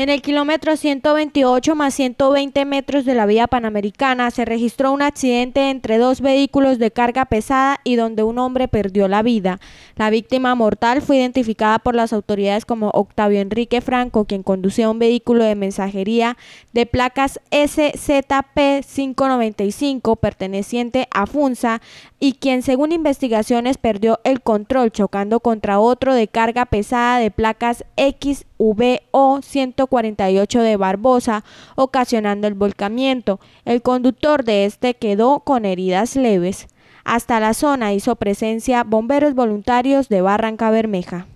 En el kilómetro 128 más 120 metros de la vía panamericana se registró un accidente entre dos vehículos de carga pesada y donde un hombre perdió la vida. La víctima mortal fue identificada por las autoridades como Octavio Enrique Franco, quien conducía un vehículo de mensajería de placas SZP 595 perteneciente a FUNSA y quien según investigaciones perdió el control chocando contra otro de carga pesada de placas X VO 148 de Barbosa, ocasionando el volcamiento. El conductor de este quedó con heridas leves. Hasta la zona hizo presencia bomberos voluntarios de Barranca Bermeja.